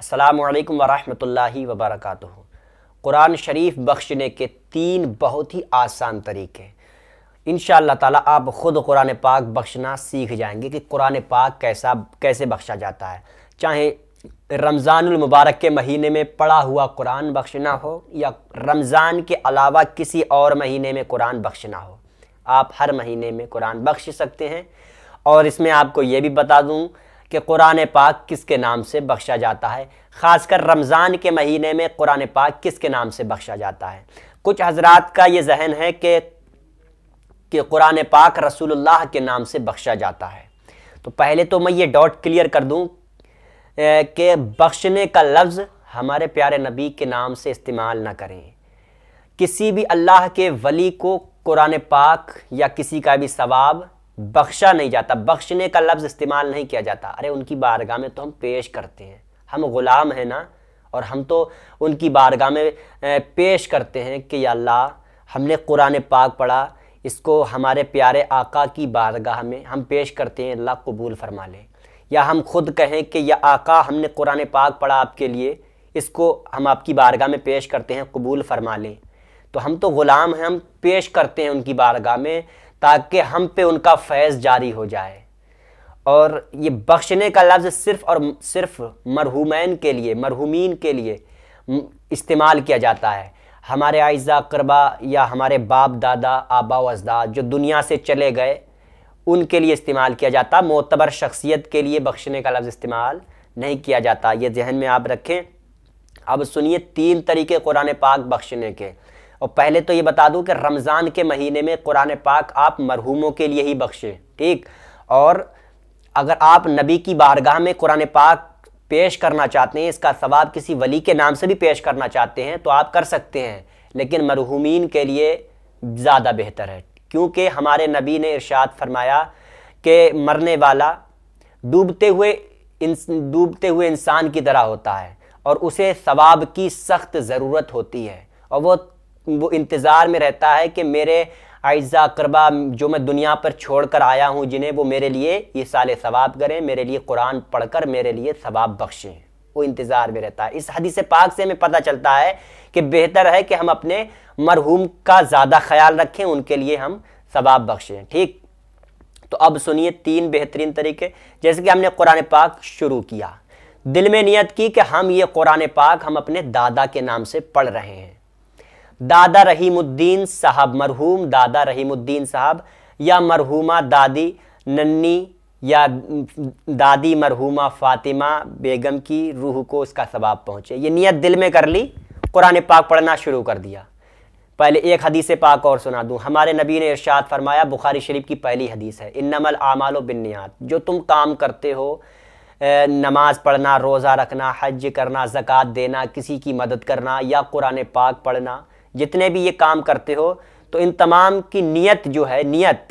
असलकम वरहमल वबरक कुरान शरीफ बख्शने के तीन बहुत ही आसान तरीके इन ताला आप ख़ुद कुरान पाक बख्शना सीख जाएंगे कि कुरान पाक कैसा कैसे बख्शा जाता है चाहे रमज़ानमबारक के महीने में पढ़ा हुआ कुरान बख्शना हो या रमज़ान के अलावा किसी और महीने में कुरान बख्शना हो आप हर महीने में कुरान बख्श सकते हैं और इसमें आपको ये भी बता दूँ कि कुरान पाक किसके नाम से बख्शा जाता है ख़ासकर रमज़ान के महीने में कुरान पाक किसके नाम से बख्शा जाता है कुछ हजरात का ये जहन है कि कि कुरान पाक रसूलुल्लाह के नाम से बख्शा जाता है तो पहले तो मैं ये डॉट क्लियर कर दूं कि बख्शने का लफ्ज़ हमारे प्यारे नबी के नाम से इस्तेमाल ना करें किसी भी अल्लाह के वली को कुरान पाक या किसी का भी सवाब बख्शा नहीं जाता बख्शने का लफ्ज़ इस्तेमाल नहीं किया जाता अरे उनकी बारगाह में तो हम पेश करते हैं हम ग़ुलाम हैं ना और हम तो उनकी बारगाह में पेश करते हैं कि अल्लाह हमने कुरान पाक पढ़ा इसको हमारे प्यारे आका की बारगाह में हम पेश करते हैं अल्लाह कबूल फरमा लें या हम खुद कहें कि यह आका हमने कुरान पाक पढ़ा आपके लिए इसको हम आपकी बारगाह में पेश करते हैं कबूल फरमा लें तो हम तो ग़ुलाम हैं हम पेश करते हैं उनकी बारगाह में ताकि हम पे उनका फैज़ जारी हो जाए और ये बख्शने का लफ्ज़ सिर्फ़ और सिर्फ मरहुमैन के लिए मरहूम के लिए इस्तेमाल किया जाता है हमारे आयज़ा करबा या हमारे बाप दादा आबा अजदाद जो दुनिया से चले गए उनके लिए इस्तेमाल किया जाता मोतबर शख्सियत के लिए बख्शने का लफ्ज़ इस्तेमाल नहीं किया जाता ये जहन में आप रखें अब सुनिए तीन तरीके कुरान पाक बख्शने के और पहले तो ये बता दूं कि रमज़ान के महीने में कुरान पाक आप मरहूमों के लिए ही बख्शें ठीक और अगर आप नबी की बारगाह में कुरान पाक पेश करना चाहते हैं इसका सवाब किसी वली के नाम से भी पेश करना चाहते हैं तो आप कर सकते हैं लेकिन मरहूमिन के लिए ज़्यादा बेहतर है क्योंकि हमारे नबी ने इरशाद फरमाया कि मरने वाला डूबते हुए डूबते हुए इंसान की तरह होता है और उसे सवाब की सख्त ज़रूरत होती है और वो वो इंतज़ार में रहता है कि मेरे आइज़ा करबा जो मैं दुनिया पर छोड़ कर आया हूँ जिन्हें वो मेरे लिए ये साल सवाब करें मेरे लिए कुरान पढ़ कर मेरे लिए सवाब बख्शें वो इंतज़ार में रहता है इस हदीस पाक से हमें पता चलता है कि बेहतर है कि हम अपने मरहूम का ज़्यादा ख्याल रखें उनके लिए हम सवाब बख्शें ठीक तो अब सुनिए तीन बेहतरीन तरीके जैसे कि हमने कुरान पाक शुरू किया दिल में नियत की कि हम ये कुरान पाक हम अपने दादा के नाम से पढ़ रहे हैं दादा रहीमुद्दीन साहब मरहूम दादा रहीमुद्दीन साहब या मरहूमा दादी नन्नी या दादी मरहूमा फ़ातिमा बेगम की रूह को उसका सबाब पहुँचे ये नियत दिल में कर ली कुरान पाक पढ़ना शुरू कर दिया पहले एक हदीस पाक और सुना दूँ हमारे नबी ने इरशाद फरमाया बुखारी शरीफ की पहली हदीस है इन्नमल आमाल बिनियात जो तुम काम करते हो नमाज पढ़ना रोज़ा रखना हज करना ज़क़़त देना किसी की मदद करना या कुरान पाक पढ़ना जितने भी ये काम करते हो तो इन तमाम की नियत जो है नियत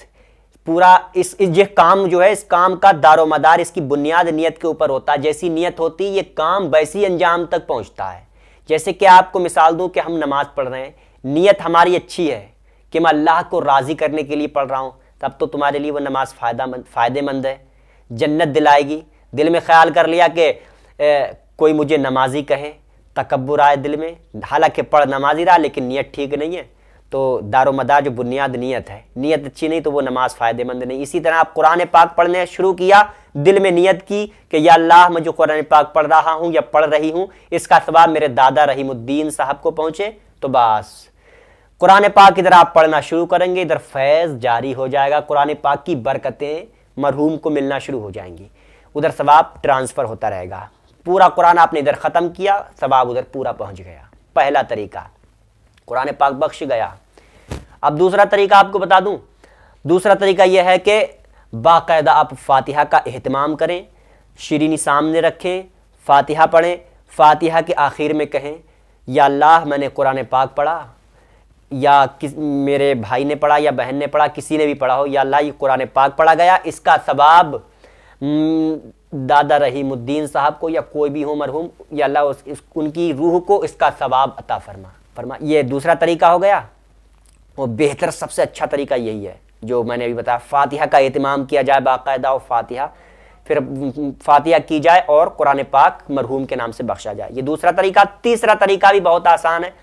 पूरा इस, इस ये काम जो है इस काम का दारोमदार इसकी बुनियाद नियत के ऊपर होता है जैसी नियत होती ये काम वैसी अंजाम तक पहुंचता है जैसे कि आपको मिसाल दूं कि हम नमाज पढ़ रहे हैं नियत हमारी अच्छी है कि मैं अल्लाह को राज़ी करने के लिए पढ़ रहा हूँ तब तो तुम्हारे लिए वो नमाज फ़ायदा फ़ायदेमंद है जन्नत दिलाएगी दिल में ख्याल कर लिया कि कोई मुझे नमाजी कहे तकबर आए दिल में हालांकि पढ़ नमाजी रहा लेकिन नीयत ठीक नहीं है तो दारो मदार जो बुनियाद नीयत है नीयत अच्छी नहीं तो वो नमाज फ़ायदेमंद नहीं इसी तरह आप कुरान पाक पढ़ने शुरू किया दिल में नीयत की कि या अल्लाह मैं जो कुरान पाक पढ़ रहा हूँ या पढ़ रही हूँ इसका सवाब मेरे दादा रहीमुद्दीन साहब को पहुँचे तो बस कुरान पाक इधर आप पढ़ना शुरू करेंगे इधर फैज़ जारी हो जाएगा कुरान पाक की बरकतें मरहूम को मिलना शुरू हो जाएंगी उधर सवाब ट्रांसफ़र होता रहेगा पूरा कुरान आपने इधर ख़त्म किया सवाब उधर पूरा पहुंच गया पहला तरीका कुरान पाक बख्श गया अब दूसरा तरीका आपको बता दूं दूसरा तरीका यह है कि बाकायदा आप फातिहा का अहतमाम करें शरीनी सामने रखें फातिहा पढ़ें फातिहा के आखिर में कहें या अल्लाह मैंने कुरान पाक पढ़ा या किस मेरे भाई ने पढ़ा या बहन ने पढ़ा किसी ने भी पढ़ा हो या अल्लाह ये कुरान पाक पढ़ा गया इसका सबाब हम्म, दादा रहीमुद्दीन साहब को या कोई भी हो मरहूम या अल्लाह उस, इस, उनकी रूह को इसका सवाब अता फरमा फरमा ये दूसरा तरीका हो गया और बेहतर सबसे अच्छा तरीका यही है जो मैंने अभी बताया फातिहा का अहतमाम किया जाए बाकायदा और फातिहा फिर फातिहा की जाए और कुरान पाक मरहूम के नाम से बख्शा जाए ये दूसरा तरीका तीसरा तरीका भी बहुत आसान है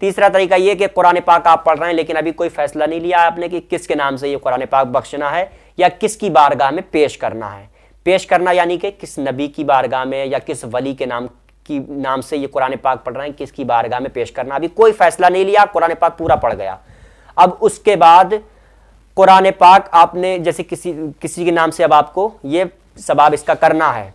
तीसरा तरीका ये कि कुरान पाक आप पढ़ रहे हैं लेकिन अभी कोई फैसला नहीं लिया आपने कि किसके नाम से ये कुरान पाक बख्शना है या किसकी बारगाह में पेश करना है पेश करना यानी कि किस नबी की बारगाह में या किस वली के नाम की नाम से ये कुरान पाक पढ़ रहे हैं किसकी बारगाह में पेश करना अभी कोई फैसला नहीं लिया कुरान पाक पूरा पढ़ गया अब उसके बाद कुरान पाक आपने जैसे किसी किसी के नाम से अब आपको ये सबाब इसका करना है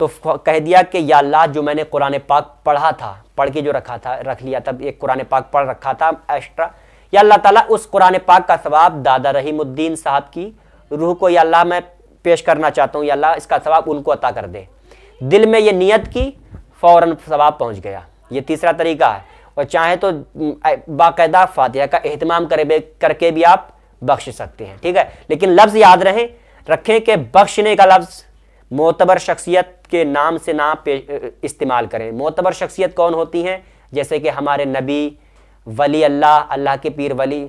तो कह दिया कि या अल्लाह जो मैंने कुरान पाक पढ़ा था पढ़ के जो रखा था रख लिया तब एक कुरान पाक पढ़ रखा था एक्स्ट्रा या अल्लाह ताला उस कुरान पाक का सवाब दादा रहीमुद्दीन साहब की रूह को या अल्लाह मैं पेश करना चाहता हूँ या अल्लाह इसका सवाब उनको अता कर दे दिल में ये नियत की फ़ौर सवाब पहुँच गया ये तीसरा तरीका है और चाहे तो बाकायदा फातिहा का अहतमाम करके भी आप बख्श सकते हैं ठीक है लेकिन लफ्ज़ याद रहें रखें कि बख्शने का लफ्ज़ मोतबर शख्सियत के नाम से ना इस्तेमाल करें मोतबर शख्सियत कौन होती हैं जैसे कि हमारे नबी वली अल्लाह अल्लाह के पीर वली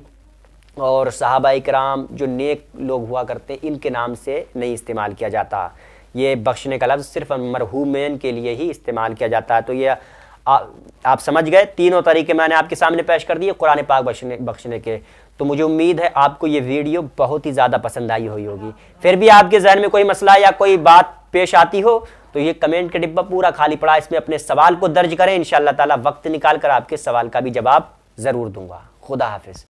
और सहाबा कराम जो नेक लोग हुआ करते इनके नाम से नहीं इस्तेमाल किया जाता ये बख्शने का लफ्ज़ सिर्फ मरहूमैन के लिए ही इस्तेमाल किया जाता है तो ये आ, आप समझ गए तीनों तरीके मैंने आपके सामने पेश कर दिए कुरान पाक बख्शने बख्शने के तो मुझे उम्मीद है आपको ये वीडियो बहुत ही ज़्यादा पसंद आई हुई होगी फिर भी आपके जहन में कोई मसला या कोई बात पेश आती हो तो ये कमेंट का डिब्बा पूरा खाली पड़ा इसमें अपने सवाल को दर्ज करें इन ताला वक्त निकाल कर आपके सवाल का भी जवाब ज़रूर दूंगा खुदा हाफिज़